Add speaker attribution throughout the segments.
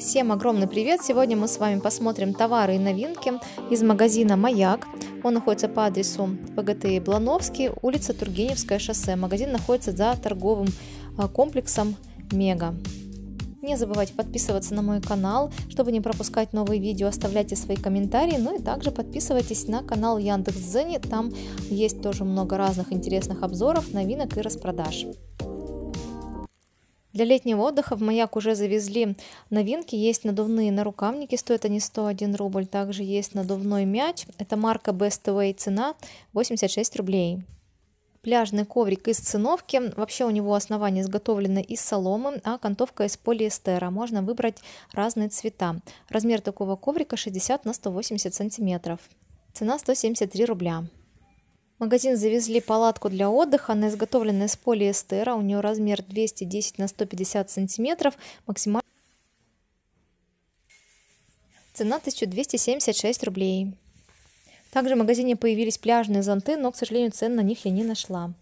Speaker 1: Всем огромный привет! Сегодня мы с вами посмотрим товары и новинки из магазина «Маяк». Он находится по адресу ПГТ Блановский, улица Тургеневское шоссе. Магазин находится за торговым а, комплексом «Мега». Не забывайте подписываться на мой канал, чтобы не пропускать новые видео, оставляйте свои комментарии, ну и также подписывайтесь на канал Яндекс.Дзене, там есть тоже много разных интересных обзоров, новинок и распродаж. Для летнего отдыха в маяк уже завезли новинки. Есть надувные нарукавники, стоят они 101 рубль. Также есть надувной мяч. Это марка Best Way, цена 86 рублей. Пляжный коврик из циновки. Вообще у него основание изготовлено из соломы, а окантовка из полиэстера. Можно выбрать разные цвета. Размер такого коврика 60 на 180 сантиметров. Цена 173 рубля магазин завезли палатку для отдыха. Она изготовлена из полиэстера. У нее размер 210 на 150 сантиметров. Максимально Цена 1276 рублей. Также в магазине появились пляжные зонты, но, к сожалению, цен на них я не нашла.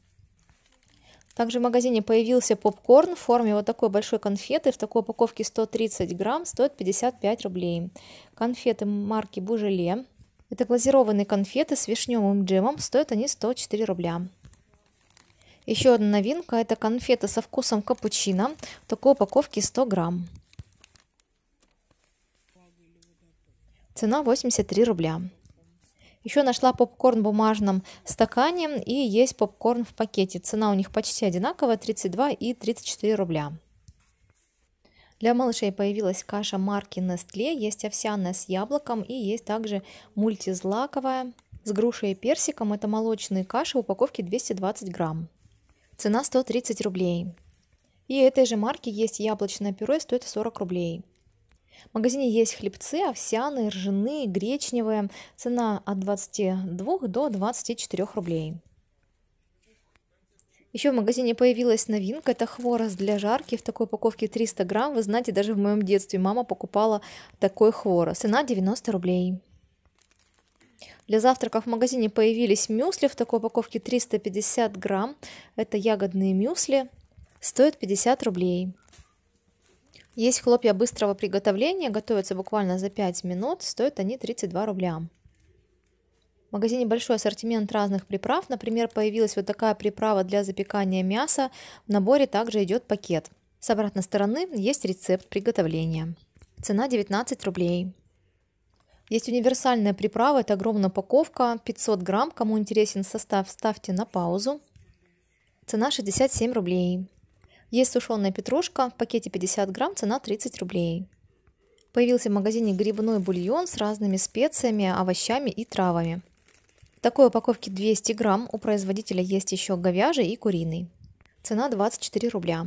Speaker 1: Также в магазине появился попкорн в форме вот такой большой конфеты. В такой упаковке 130 грамм, стоит 55 рублей. Конфеты марки Бужеле это глазированные конфеты с вишневым джемом, стоят они 104 рубля. Еще одна новинка – это конфеты со вкусом капучино. В такой упаковке 100 грамм. Цена 83 рубля. Еще нашла попкорн в бумажном стакане и есть попкорн в пакете. Цена у них почти одинаковая – 32 и 34 рубля. Для малышей появилась каша марки Nestle, есть овсяная с яблоком и есть также мультизлаковая с грушей и персиком. Это молочные каши в упаковке 220 грамм. Цена 130 рублей. И этой же марки есть яблочное пюре, стоит 40 рублей. В магазине есть хлебцы, овсяные, ржаные, гречневые. Цена от 22 до 24 рублей. Еще в магазине появилась новинка, это хворост для жарки, в такой упаковке 300 грамм, вы знаете, даже в моем детстве мама покупала такой хворост, цена 90 рублей. Для завтрака в магазине появились мюсли в такой упаковке 350 грамм, это ягодные мюсли, стоят 50 рублей. Есть хлопья быстрого приготовления, готовятся буквально за 5 минут, стоят они 32 рубля. В магазине большой ассортимент разных приправ. Например, появилась вот такая приправа для запекания мяса. В наборе также идет пакет. С обратной стороны есть рецепт приготовления. Цена 19 рублей. Есть универсальная приправа, это огромная упаковка, 500 грамм. Кому интересен состав, ставьте на паузу. Цена 67 рублей. Есть сушеная петрушка, в пакете 50 грамм, цена 30 рублей. Появился в магазине грибной бульон с разными специями, овощами и травами. В такой упаковке 200 грамм у производителя есть еще говяжий и куриный. Цена 24 рубля.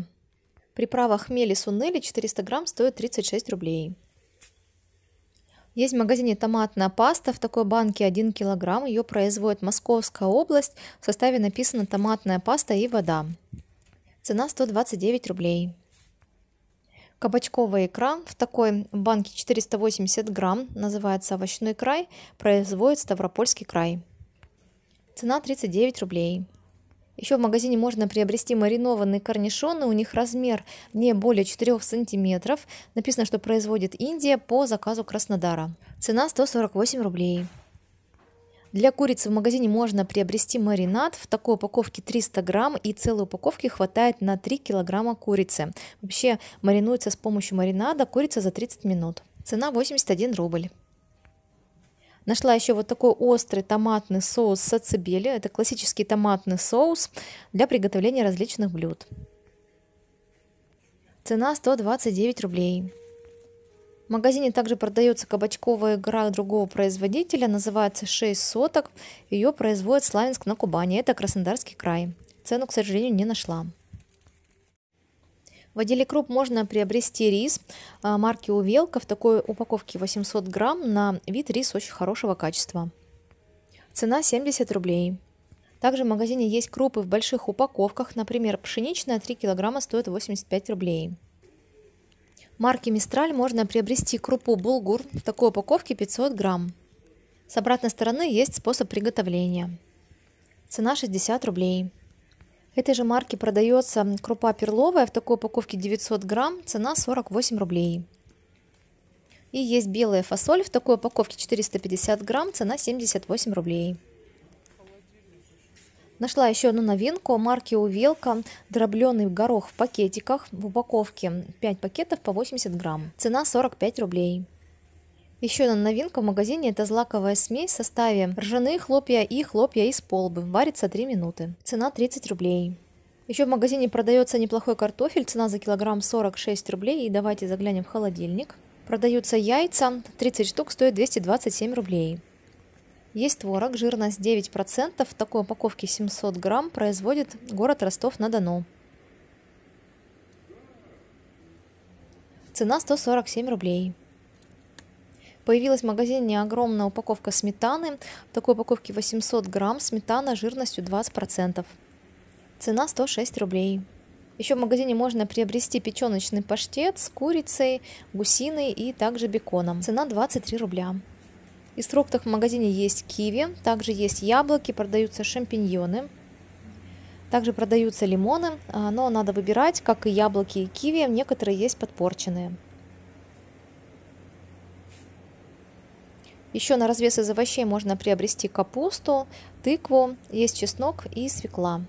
Speaker 1: Приправа хмели сунели 400 грамм стоит 36 рублей. Есть в магазине томатная паста в такой банке 1 килограмм. Ее производит Московская область. В составе написано томатная паста и вода. Цена 129 рублей. Кабачковая икра в такой банке 480 грамм. Называется овощной край. Производит Ставропольский край. Цена 39 рублей. Еще в магазине можно приобрести маринованные корнишоны, у них размер не более 4 сантиметров. Написано, что производит Индия по заказу Краснодара. Цена 148 рублей. Для курицы в магазине можно приобрести маринад. В такой упаковке 300 грамм и целой упаковки хватает на 3 килограмма курицы. Вообще маринуется с помощью маринада курица за 30 минут. Цена 81 рубль. Нашла еще вот такой острый томатный соус сацебели. Это классический томатный соус для приготовления различных блюд. Цена 129 рублей. В магазине также продается кабачковая игра другого производителя, называется 6 соток. Ее производит Славянск на Кубани, это Краснодарский край. Цену, к сожалению, не нашла. В отделе круп можно приобрести рис а, марки Увелка в такой упаковке 800 грамм на вид рис очень хорошего качества. Цена 70 рублей. Также в магазине есть крупы в больших упаковках, например, пшеничная 3 килограмма стоит 85 рублей. Марки Мистраль можно приобрести крупу булгур в такой упаковке 500 грамм. С обратной стороны есть способ приготовления. Цена 60 рублей. Этой же марки продается крупа перловая в такой упаковке 900 грамм, цена 48 рублей. И есть белая фасоль в такой упаковке 450 грамм, цена 78 рублей. Нашла еще одну новинку марки Увелка. Дробленый горох в пакетиках. В упаковке 5 пакетов по 80 грамм. Цена 45 рублей. Еще одна новинка в магазине – это злаковая смесь в составе ржаные хлопья и хлопья из полбы. Варится 3 минуты. Цена 30 рублей. Еще в магазине продается неплохой картофель, цена за килограмм 46 рублей. И давайте заглянем в холодильник. Продаются яйца, 30 штук стоит 227 рублей. Есть творог, жирность 9%, в такой упаковке 700 грамм, производит город Ростов-на-Дону. Цена 147 рублей. Появилась в магазине огромная упаковка сметаны. В такой упаковке 800 грамм сметана жирностью 20%. Цена 106 рублей. Еще в магазине можно приобрести печеночный паштет с курицей, гусиной и также беконом. Цена 23 рубля. Из фруктов в магазине есть киви, также есть яблоки, продаются шампиньоны. Также продаются лимоны, а, но надо выбирать, как и яблоки и киви, некоторые есть подпорченные. Еще на развес из овощей можно приобрести капусту, тыкву, есть чеснок и свекла.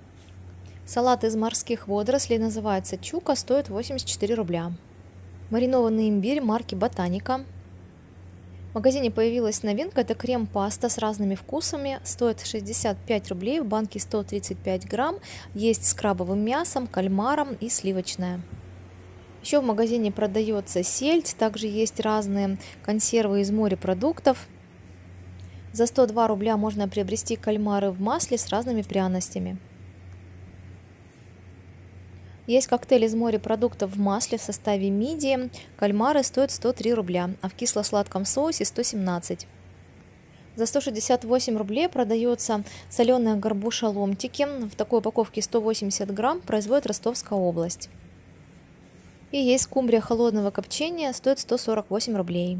Speaker 1: Салат из морских водорослей называется чука, стоит 84 рубля. Маринованный имбирь марки Ботаника. В магазине появилась новинка, это крем-паста с разными вкусами, стоит 65 рублей, в банке 135 грамм, есть с крабовым мясом, кальмаром и сливочная. Еще в магазине продается сельдь, также есть разные консервы из морепродуктов. За 102 рубля можно приобрести кальмары в масле с разными пряностями. Есть коктейль из морепродуктов в масле в составе мидии. Кальмары стоят 103 рубля, а в кисло-сладком соусе 117. За 168 рублей продается соленая горбуша ломтики. В такой упаковке 180 грамм производит Ростовская область. И есть скумбрия холодного копчения, стоит 148 рублей.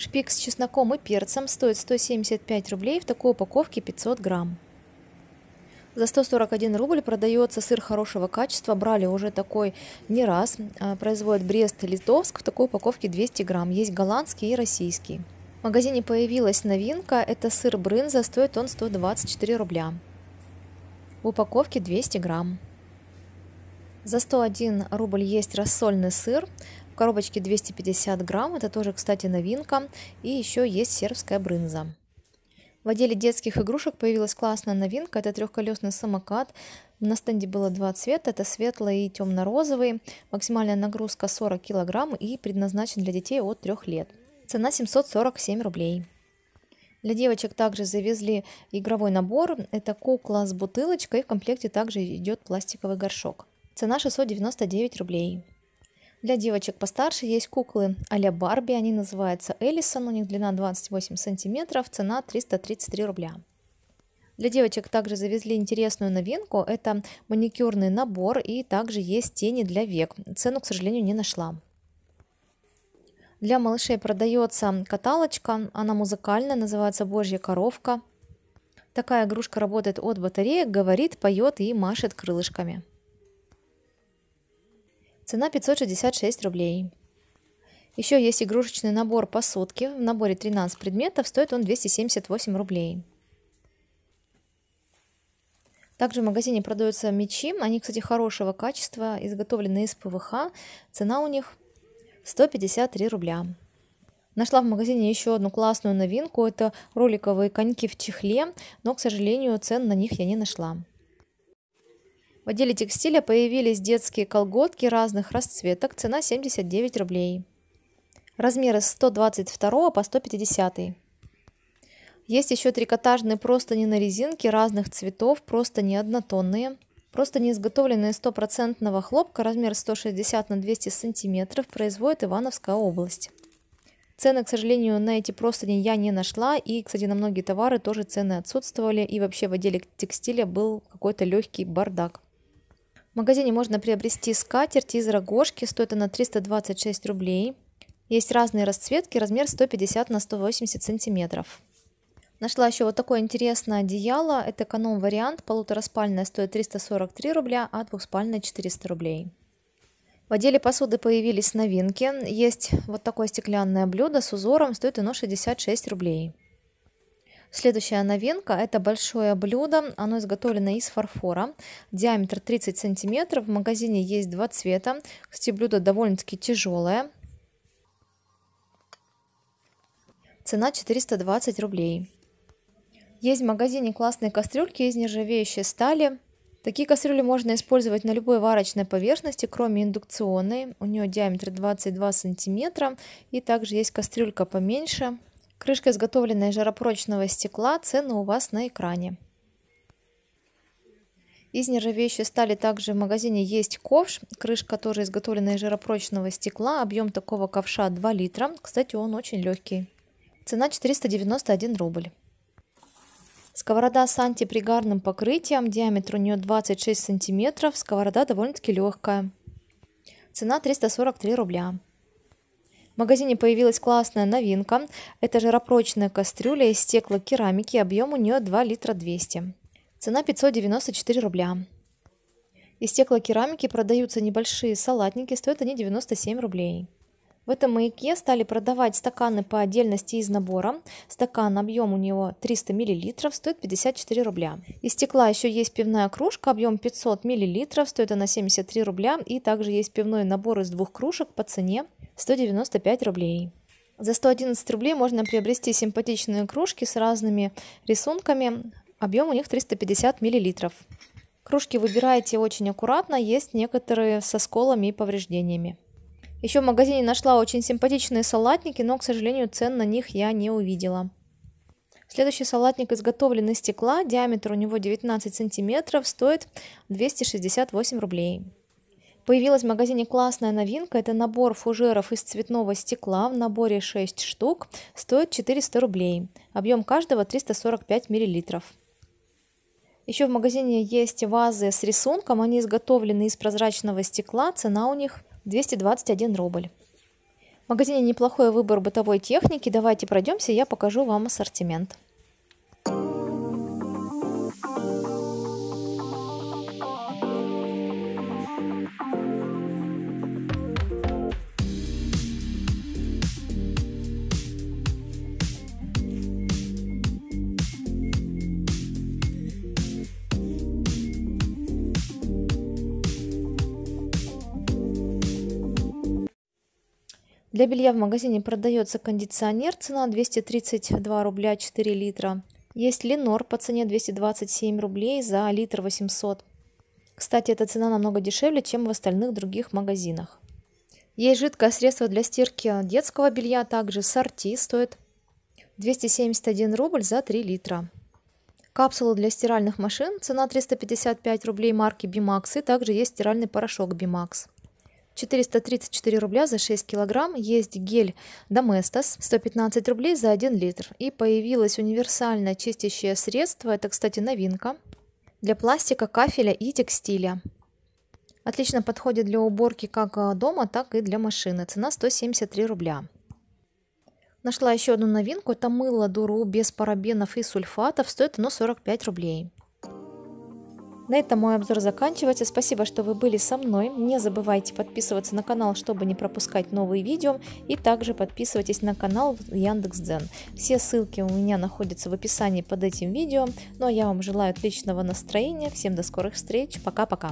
Speaker 1: Шпик с чесноком и перцем стоит 175 рублей, в такой упаковке 500 грамм. За 141 рубль продается сыр хорошего качества, брали уже такой не раз. А, производит Брест Литовск, в такой упаковке 200 грамм, есть голландский и российский. В магазине появилась новинка, это сыр брынза, стоит он 124 рубля. В упаковке 200 грамм. За 101 рубль есть рассольный сыр, коробочке 250 грамм, это тоже, кстати, новинка. И еще есть сербская брынза. В отделе детских игрушек появилась классная новинка, это трехколесный самокат. На стенде было два цвета, это светлый и темно-розовый. Максимальная нагрузка 40 килограмм и предназначен для детей от 3 лет. Цена 747 рублей. Для девочек также завезли игровой набор. Это кукла с бутылочкой. В комплекте также идет пластиковый горшок. Цена 699 рублей. Для девочек постарше есть куклы а Барби, они называются Элисон, у них длина 28 сантиметров, цена 333 рубля. Для девочек также завезли интересную новинку, это маникюрный набор и также есть тени для век. Цену, к сожалению, не нашла. Для малышей продается каталочка, она музыкальная, называется «Божья коровка». Такая игрушка работает от батареек, говорит, поет и машет крылышками. Цена 566 рублей. Еще есть игрушечный набор по сутке. В наборе 13 предметов, стоит он 278 рублей. Также в магазине продаются мечи. Они, кстати, хорошего качества, изготовлены из ПВХ. Цена у них 153 рубля. Нашла в магазине еще одну классную новинку. Это роликовые коньки в чехле, но, к сожалению, цен на них я не нашла. В отделе текстиля появились детские колготки разных расцветок, цена 79 рублей. Размеры с 122 по 150. Есть еще трикотажные простыни на резинке разных цветов, просто не однотонные. просто не изготовленные стопроцентного хлопка, размер 160 на 200 сантиметров производит Ивановская область. Цены, к сожалению, на эти простыни я не нашла, и, кстати, на многие товары тоже цены отсутствовали, и вообще в отделе текстиля был какой-то легкий бардак магазине можно приобрести скатерть из рогожки, стоит она 326 рублей. Есть разные расцветки, размер 150 на 180 сантиметров. Нашла еще вот такое интересное одеяло, это эконом-вариант, полутораспальное стоит 343 рубля, а двухспальное 400 рублей. В отделе посуды появились новинки. Есть вот такое стеклянное блюдо с узором, стоит оно 66 рублей. Следующая новинка – это большое блюдо. Оно изготовлено из фарфора. Диаметр 30 сантиметров. В магазине есть два цвета. Кстати, блюдо довольно-таки тяжелое. Цена 420 рублей. Есть в магазине классные кастрюльки из нержавеющей стали. Такие кастрюли можно использовать на любой варочной поверхности, кроме индукционной. У нее диаметр 22 сантиметра. И также есть кастрюлька поменьше. Крышка, изготовленная из жаропрочного стекла, цены у вас на экране. Из нержавеющей стали также в магазине есть ковш, крышка тоже изготовлена из жаропрочного стекла. Объем такого ковша 2 литра. Кстати, он очень легкий. Цена 491 рубль. Сковорода с антипригарным покрытием, диаметр у нее 26 сантиметров, сковорода довольно-таки легкая. Цена 343 рубля. В магазине появилась классная новинка. Это жаропрочная кастрюля из стеклокерамики. Объем у нее 2 литра 200. Цена 594 рубля. Из стеклокерамики продаются небольшие салатники, стоят они 97 рублей. В этом маяке стали продавать стаканы по отдельности из набора. Стакан, объем у него 300 мл, стоит 54 рубля. Из стекла еще есть пивная кружка, объем 500 мл, стоит она 73 рубля. И также есть пивной набор из двух кружек по цене 195 рублей. За 111 рублей можно приобрести симпатичные кружки с разными рисунками. Объем у них 350 мл. Кружки выбирайте очень аккуратно, есть некоторые со сколами и повреждениями. Еще в магазине нашла очень симпатичные салатники, но, к сожалению, цен на них я не увидела. Следующий салатник изготовлен из стекла, диаметр у него 19 сантиметров, стоит 268 рублей. Появилась в магазине классная новинка, это набор фужеров из цветного стекла, в наборе 6 штук, стоит 400 рублей, объем каждого 345 миллилитров. Еще в магазине есть вазы с рисунком, они изготовлены из прозрачного стекла, цена у них 221 рубль. В магазине неплохой выбор бытовой техники, давайте пройдемся, я покажу вам ассортимент. Для белья в магазине продается кондиционер, цена 232 рубля 4 литра. Есть Ленор по цене 227 рублей за литр 800. Кстати, эта цена намного дешевле, чем в остальных других магазинах. Есть жидкое средство для стирки детского белья, также сорти, стоит 271 рубль за 3 литра. Капсулы для стиральных машин, цена 355 рублей марки Bimax и также есть стиральный порошок Bimax. 434 рубля за 6 килограмм. Есть гель Доместос 115 рублей за 1 литр. И появилось универсальное чистящее средство. Это, кстати, новинка для пластика, кафеля и текстиля. Отлично подходит для уборки как а, дома, так и для машины. Цена 173 рубля. Нашла еще одну новинку. Это мыло Дуру без парабенов и сульфатов. Стоит оно 45 рублей. На этом мой обзор заканчивается. Спасибо, что вы были со мной. Не забывайте подписываться на канал, чтобы не пропускать новые видео. И также подписывайтесь на канал Яндекс.Дзен. Все ссылки у меня находятся в описании под этим видео. Ну а я вам желаю отличного настроения. Всем до скорых встреч. Пока-пока.